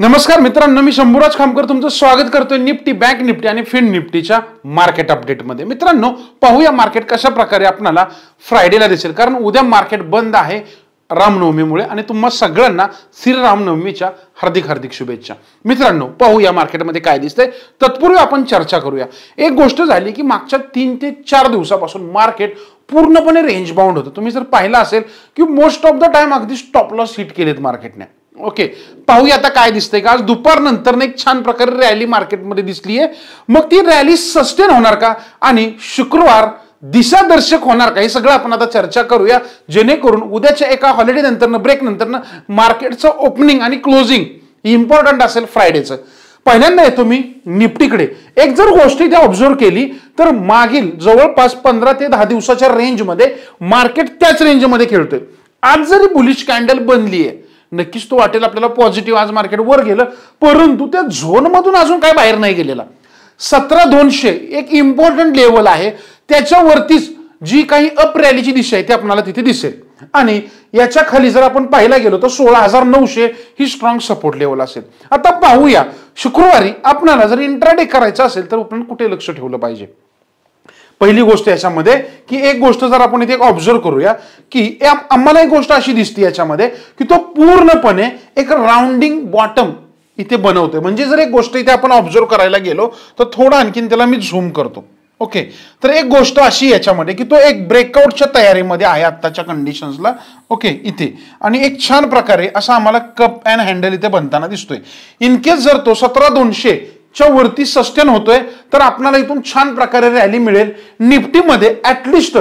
नमस्कार मित्रांनो मी शंभूराज खामकर तुमचं स्वागत करतोय निफ्टी बँक निफ्टी आणि फिन निफ्टीच्या मार्केट अपडेटमध्ये मित्रांनो पाहूया मार्केट कशा प्रकारे आपणाला फ्रायडेला दिसेल कारण उद्या मार्केट बंद आहे रामनवमीमुळे आणि तुम्हा सगळ्यांना श्रीरामनवमीच्या हार्दिक हार्दिक शुभेच्छा मित्रांनो पाहू या मार्केटमध्ये काय दिसतंय तत्पूर्वी आपण चर्चा करूया एक गोष्ट झाली की मागच्या तीन ते चार दिवसापासून मार्केट पूर्णपणे रेंज बाउंड होतं तुम्ही जर पाहिलं असेल की मोस्ट ऑफ द टाइम अगदी स्टॉप लॉस हिट केलेत मार्केटने ओके पाहूया आता काय दिसतंय का आज दुपारनंतर एक छान प्रकारे रॅली मार्केटमध्ये दिसली आहे मग ती रॅली सस्टेन होणार का आणि शुक्रवार दिशादर्शक होणार का हे सगळं आपण आता चर्चा करूया जेणेकरून उद्याच्या एका हॉलिडे नंतरनं ब्रेक नंतरनं मार्केटचं ओपनिंग आणि क्लोजिंग इम्पॉर्टंट असेल फ्रायडेचं पहिल्यांदा येतो मी निफ्टीकडे एक जर गोष्ट इथे ऑब्झर्व केली तर मागील जवळपास पंधरा ते दहा दिवसाच्या रेंजमध्ये मार्केट त्याच रेंजमध्ये खेळतोय आज जरी बुलिश कॅन्डल बनली आहे नक्कीच तो वाटेल आपल्याला पॉझिटिव्ह आज मार्केट वर गेलं परंतु त्या झोनमधून अजून काय बाहेर नाही गेलेला सतरा दोनशे एक इम्पॉर्टंट लेवल आहे त्याच्यावरतीच जी काही अप रॅलीची दिशा आहे ती आपल्याला तिथे दिसेल आणि याच्या खाली जर आपण पाहायला गेलो तर सोळा हजार नऊशे ही स्ट्रॉंग सपोर्ट लेवल असेल आता पाहूया शुक्रवारी आपणाला जर इंट्राडे करायचं असेल तर आपण कुठे लक्ष ठेवलं पाहिजे पहिली गोष्ट याच्यामध्ये की एक गोष्ट जर आपण इथे एक ऑब्झर्व करूया की आम्हाला एक गोष्ट अशी दिसते याच्यामध्ये की तो पूर्णपणे एक राउंडिंग बॉटम इथे बनवतोय म्हणजे जर एक गोष्ट इथे आपण ऑब्झर्व करायला गेलो तर थोडं आणखीन त्याला मी झूम करतो ओके तर एक गोष्ट अशी याच्यामध्ये की तो एक ब्रेकआउटच्या तयारीमध्ये आहे आत्ताच्या कंडिशन्सला ओके इथे आणि एक छान प्रकारे असा आम्हाला कप अँड हँडल इथे बनताना दिसतोय इन केस जर तो सतरा दोनशे च्या वरती सस्टेन होतोय तर आपणाला इथून छान प्रकारे रॅली मिळेल निफ्टीमध्ये ॲटलिस्ट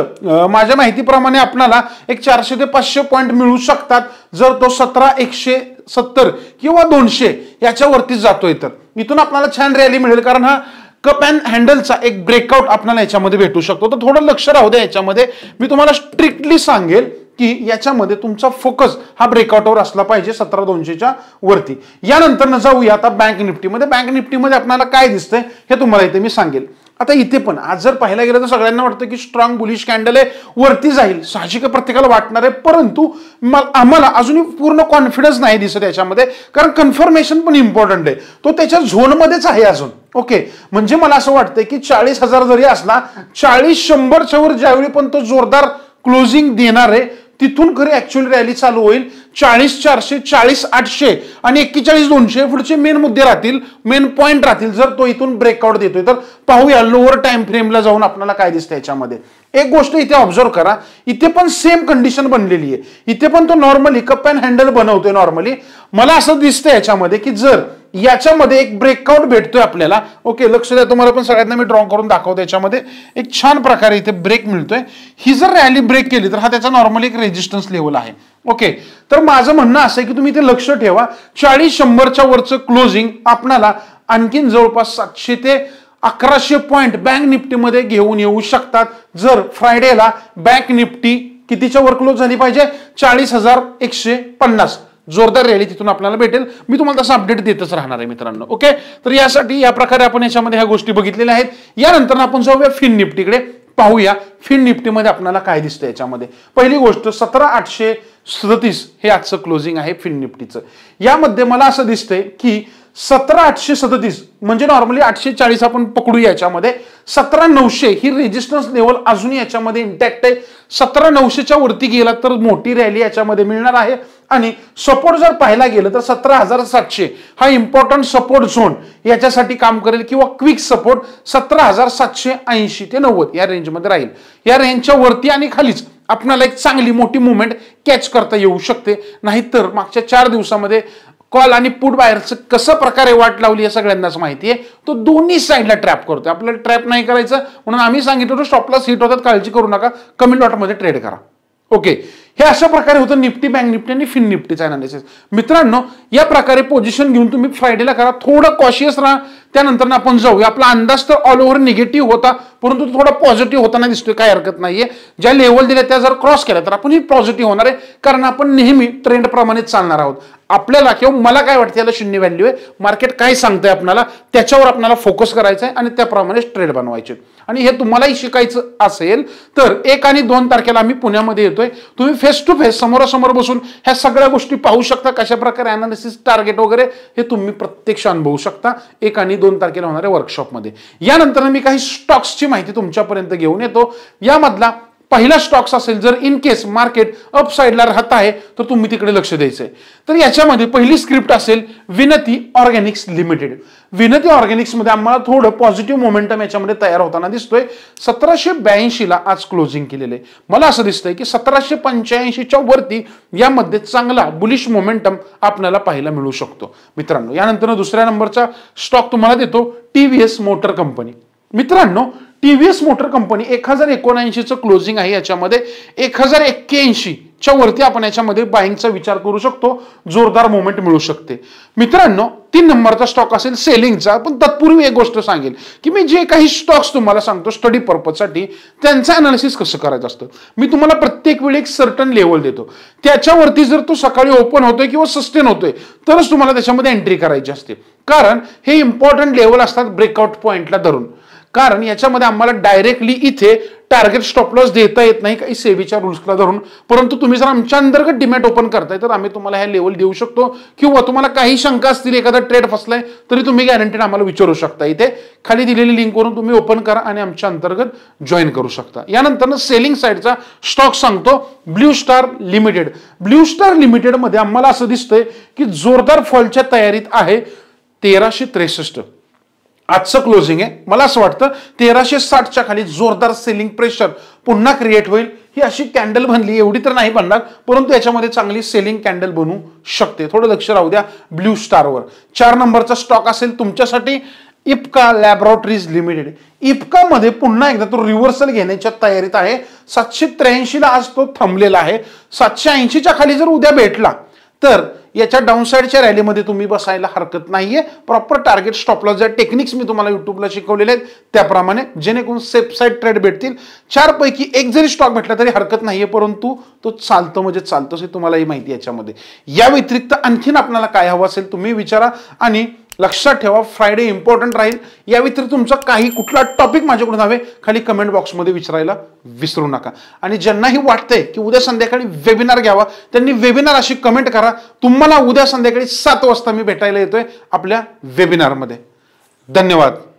माझ्या माहितीप्रमाणे आपल्याला एक चारशे ते पाचशे पॉईंट मिळू शकतात जर तो सतरा एकशे सत्तर किंवा दोनशे याच्यावरती जातोय तर इथून आपल्याला छान रॅली मिळेल कारण हा कप अँड हँडलचा एक ब्रेकआउट आपल्याला याच्यामध्ये भेटू शकतो तर थोडं लक्ष राहू द्या याच्यामध्ये मी तुम्हाला स्ट्रिक्टली सांगेल की याच्यामध्ये तुमचा फोकस हा ब्रेकआउटवर असला पाहिजे सतरा दोनशेच्या वरती यानंतर जाऊया आता बँक निफ्टीमध्ये बँक निफ्टीमध्ये आपल्याला काय दिसतंय हे तुम्हाला इथे मी सांगेल आता इथे पण आज जर पाहायला गेलं तर सगळ्यांना वाटतं की स्ट्रॉंग बुलिश कॅन्डल आहे वरती जाईल साहजिक प्रत्येकाला वाटणार आहे परंतु आम्हाला अजूनही पूर्ण कॉन्फिडन्स नाही दिसत याच्यामध्ये कारण कन्फर्मेशन पण इम्पॉर्टंट आहे तो त्याच्या झोनमध्येच आहे अजून ओके म्हणजे मला असं वाटतं की चाळीस हजार जरी असला चाळीस शंभरच्या वर ज्यावेळी पण तो जोरदार क्लोजिंग देणार आहे तिथून खरी ऍक्च्युअल रॅली चालू होईल चाळीस चारशे चाळीस आठशे आणि एक्केचाळीस दोनशे पुढचे मेन मुद्दे राहतील मेन पॉईंट राहतील जर तो इथून ब्रेकआउट देतोय तर पाहूया लोअर टाइम फ्रेमला जाऊन आपल्याला काय दिसतं याच्यामध्ये एक गोष्ट इथे ऑब्झर्व करा इथे पण सेम कंडिशन बनलेली आहे इथे पण तो नॉर्मली कप अँड हँडल बनवतोय नॉर्मली मला असं दिसतंय याच्यामध्ये की जर याच्यामध्ये एक ब्रेकआउट भेटतोय आपल्याला ओके लक्ष द्या तुम्हाला पण सगळ्यांना मी ड्रॉ करून दाखवतो याच्यामध्ये एक छान प्रकारे इथे ब्रेक मिळतोय ही जर रॅली ब्रेक केली तर हा त्याचा नॉर्मल एक रेजिस्टन्स लेवल आहे ओके तर माझं म्हणणं असं आहे की तुम्ही इथे लक्ष ठेवा चाळीस शंभरच्या वरचं क्लोजिंग आपणाला आणखीन जवळपास सातशे ते अकराशे पॉईंट बँक निफ्टीमध्ये घेऊन येऊ शकतात जर फ्रायडेला बँक निफ्टी कितीच्या वर क्लोज झाली पाहिजे चाळीस हजार एकशे पन्नास जोरदार रॅली तिथून आपल्याला भेटेल मी तुम्हाला तसं अपडेट देतच राहणार आहे मित्रांनो ओके तर यासाठी या प्रकारे आपण याच्यामध्ये ह्या गोष्टी बघितलेल्या आहेत यानंतर आपण जाऊया फिन निफ्टीकडे पाहूया फिन निफ्टीमध्ये आपल्याला काय दिसतं याच्यामध्ये पहिली गोष्ट सतरा आठशे सदतीस हे आजचं क्लोजिंग आहे फिन निफ्टीचं यामध्ये मला असं दिसतंय की सतरा आठशे सदतीस म्हणजे नॉर्मली आठशे चाळीस आपण पकडू याच्यामध्ये सतरा नऊशे ही रेजिस्टन्स लेवल अजून याच्यामध्ये इंटॅक्ट आहे सतरा नऊशेच्या वरती गेला तर मोठी रॅली याच्यामध्ये मिळणार आहे आणि सपोर्ट जर पाहायला गेलं तर सतरा हजार सातशे हा इम्पॉर्टंट सपोर्ट झोन याच्यासाठी काम करेल किंवा क्विक सपोर्ट सतरा हजार सातशे ऐंशी ते नव्वद या रेंजमध्ये राहील या रेंजच्या वरती आणि खालीच आपणाला एक चांगली मोठी मुवमेंट कॅच करता येऊ शकते नाहीतर मागच्या चार दिवसामध्ये कॉल आणि पुट बाहेरचं कसं प्रकारे वाट लावली हे सगळ्यांनाच माहिती आहे तो दोन्ही साईडला ट्रॅप करतो आपल्याला ट्रॅप नाही करायचं म्हणून आम्ही सांगितलं होतं स्टॉपला सीट होतात काळजी करू नका कमी लॉटमध्ये ट्रेड करा ओके हे अशा प्रकारे होतं निफ्टी बँक निफ्टी आणि फिन निफ्टीचा अनालिसिस मित्रांनो या प्रकारे पोझिशन घेऊन तुम्ही फ्रायडेला करा थोडं कॉशियस राहा त्यानंतर आपण जाऊया आपला अंदाज तर ऑल ओव्हर निगेटिव्ह होता परंतु थोडा पॉझिटिव्ह होताना दिसतोय काय हरकत नाहीये ज्या लेवल दिल्या त्या जर क्रॉस केल्या तर आपण ही पॉझिटिव्ह होणार आहे कारण आपण नेहमी ट्रेंडप्रमाणे चालणार आहोत आपल्याला किंवा मला काय वाटतं याला शून्य व्हॅल्यू आहे मार्केट काय सांगतंय आपल्याला त्याच्यावर आपल्याला फोकस करायचा आहे आणि त्याप्रमाणे ट्रेड बनवायचे आणि हे तुम्हालाही शिकायचं असेल तर एक आणि दोन तारखेला आम्ही पुण्यामध्ये येतोय तुम्ही फेस टू फेस समोरासमोर बसून ह्या सगळ्या गोष्टी पाहू शकता कशा प्रकारे अनालिसिस टार्गेट वगैरे हे तुम्ही प्रत्यक्ष अनुभवू शकता एक आणि दोन तारखेला होणाऱ्या वर्कशॉपमध्ये यानंतर मी काही स्टॉक्सची माहिती तुमच्यापर्यंत घेऊन येतो यामधला पहिला स्टॉक्स असेल जर इन केस मार्केट अपसाईडला राहत आहे तर तुम्ही तिकडे लक्ष द्यायचंय तर याच्यामध्ये पहिली स्क्रिप्ट असेल विनती ऑर्गॅनिक्स लिमिटेड विनती ऑर्गॅनिक्समध्ये आम्हाला थोडं पॉझिटिव्ह मोमेंटम याच्यामध्ये तयार होताना दिसतोय सतराशे ब्याऐंशीला आज क्लोजिंग केलेले मला असं दिसतंय की सतराशे पंच्याऐंशीच्या वरती यामध्ये चांगला बुलिश मोमेंटम आपल्याला पाहायला मिळू शकतो मित्रांनो यानंतर दुसऱ्या नंबरचा स्टॉक तुम्हाला देतो T V S motor company मित्रांनो टीव्हीएस मोटर कंपनी एक हजार एकोणऐंशीचं क्लोजिंग आहे याच्यामध्ये एक हजार एक्क्याऐंशीच्या वरती आपण याच्यामध्ये बाईंगचा विचार करू शकतो जोरदार मुवमेंट मिळू शकते मित्रांनो तीन नंबरचा स्टॉक असेल सेलिंगचा पण तत्पूर्वी एक गोष्ट सांगेल की मी जे काही स्टॉक्स तुम्हाला सांगतो स्टडी पर्पजसाठी त्यांचं अनालिसिस कसं करायचं असतं मी तुम्हाला प्रत्येक वेळी एक सर्टन लेवल देतो त्याच्यावरती जर तो सकाळी ओपन होतोय किंवा सस्टेन होतोय तरच तुम्हाला त्याच्यामध्ये एंट्री करायची असते कारण हे इम्पॉर्टंट लेवल असतात ब्रेकआउट पॉईंटला धरून कारण याच्यामध्ये आम्हाला डायरेक्टली इथे टार्गेट स्टॉप लॉस देता येत नाही काही सेवेच्या रूल्सला धरून परंतु तुम्ही जर आमच्या अंतर्गत डिमॅट ओपन करताय तर आम्ही तुम्हाला ह्या लेवल देऊ शकतो किंवा तुम्हाला काही शंका असतील एखादा ट्रेड फसलाय तरी तुम्ही गॅरंटीड आम्हाला विचारू शकता इथे खाली दिलेली लिंक वरून तुम्ही ओपन करा आणि आमच्या अंतर्गत जॉईन करू शकता यानंतर सेलिंग साईडचा स्टॉक सांगतो blue star limited blue star लिमिटेडमध्ये आम्हाला असं दिसतंय की जोरदार फॉलच्या तयारीत आहे तेराशे त्रेसष्ट आजचं क्लोजिंग आहे मला असं वाटतं तेराशे साठच्या खाली जोरदार सेलिंग प्रेशर पुन्हा क्रिएट होईल ही अशी कॅन्डल बनली एवढी तर नाही बनणार परंतु याच्यामध्ये चांगली सेलिंग कॅन्डल बनू शकते थोडं लक्ष राहू द्या ब्ल्यू स्टारवर चार नंबरचा स्टॉक असेल तुमच्यासाठी इपका लॅबोरेटरीज लिमिटेड इपकामध्ये पुन्हा एकदा तो रिव्हर्सल घेण्याच्या तयारीत आहे सातशे त्र्याऐंशीला आज तो थांबलेला आहे सातशे ऐंशीच्या खाली जर उद्या भेटला तर याच्या डाऊनसाईडच्या रॅलीमध्ये तुम्ही बसायला हरकत नाहीये प्रॉपर टार्गेट स्टॉपला ज्या टेक्निक्स मी तुम्हाला युट्यूबला शिकवलेले आहेत त्याप्रमाणे जेणेकरून सेफ साईड ट्रेड भेटतील चारपैकी एक जरी स्टॉक भेटला तरी हरकत नाहीये परंतु तो चालतो म्हणजे चालतो हे तुम्हाला ही माहिती याच्यामध्ये या व्यतिरिक्त आणखीन आपल्याला काय हवं असेल तुम्ही विचारा आणि लक्षात ठेवा फ्रायडे इम्पॉर्टंट राहील या व्यतिरिक्त तुमचा काही कुठला टॉपिक माझ्याकडून हवे खाली कमेंट बॉक्समध्ये विचारायला विसरू नका आणि ज्यांनाही वाटतंय की उद्या संध्याकाळी वेबिनार घ्यावा त्यांनी वेबिनार अशी कमेंट करा तुम्हाला उद्या संध्याकाळी सात वाजता मी भेटायला येतोय आपल्या वेबिनारमध्ये धन्यवाद